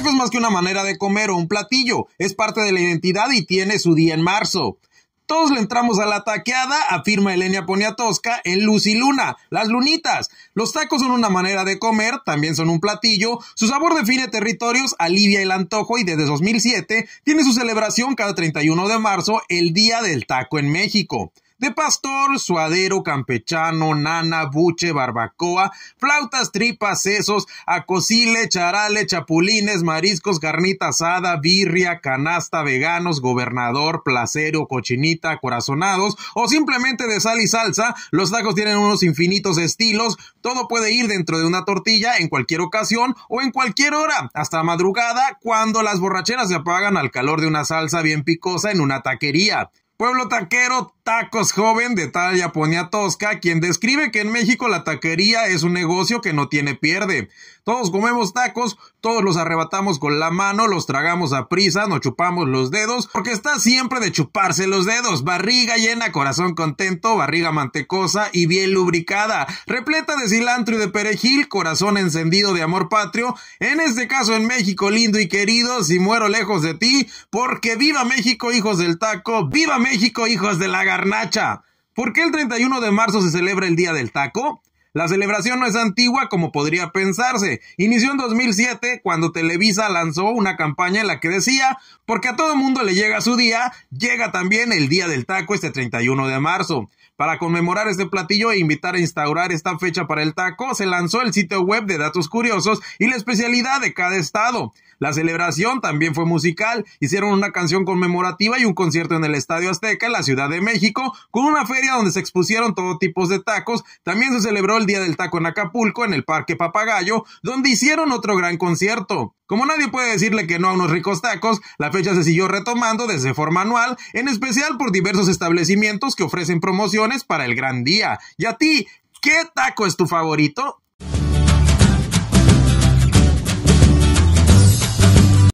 taco es más que una manera de comer o un platillo, es parte de la identidad y tiene su día en marzo. Todos le entramos a la taqueada, afirma Elenia Poniatowska en Luz y Luna, las lunitas. Los tacos son una manera de comer, también son un platillo. Su sabor define territorios, alivia el antojo y desde 2007 tiene su celebración cada 31 de marzo, el Día del Taco en México de pastor, suadero, campechano, nana, buche, barbacoa, flautas, tripas, sesos, acosile, charale, chapulines, mariscos, garnita asada, birria, canasta, veganos, gobernador, placero, cochinita, corazonados o simplemente de sal y salsa. Los tacos tienen unos infinitos estilos. Todo puede ir dentro de una tortilla en cualquier ocasión o en cualquier hora, hasta madrugada, cuando las borracheras se apagan al calor de una salsa bien picosa en una taquería. Pueblo taquero, tacos joven de tal Japonia Tosca quien describe que en México la taquería es un negocio que no tiene pierde. Todos comemos tacos, todos los arrebatamos con la mano, los tragamos a prisa, nos chupamos los dedos, porque está siempre de chuparse los dedos. Barriga llena, corazón contento, barriga mantecosa y bien lubricada, repleta de cilantro y de perejil, corazón encendido de amor patrio. En este caso en México, lindo y querido, si muero lejos de ti, porque viva México, hijos del taco, viva México, hijos de la garganta garnacha. ¿Por qué el 31 de marzo se celebra el Día del Taco? La celebración no es antigua como podría pensarse. Inició en 2007 cuando Televisa lanzó una campaña en la que decía, porque a todo mundo le llega su día, llega también el Día del Taco este 31 de marzo. Para conmemorar este platillo e invitar a instaurar esta fecha para el taco, se lanzó el sitio web de datos curiosos y la especialidad de cada estado. La celebración también fue musical, hicieron una canción conmemorativa y un concierto en el Estadio Azteca en la Ciudad de México, con una feria donde se expusieron todo tipos de tacos. También se celebró el Día del Taco en Acapulco, en el Parque Papagayo, donde hicieron otro gran concierto. Como nadie puede decirle que no a unos ricos tacos, la fecha se siguió retomando desde forma anual, en especial por diversos establecimientos que ofrecen promociones para el gran día. Y a ti, ¿qué taco es tu favorito?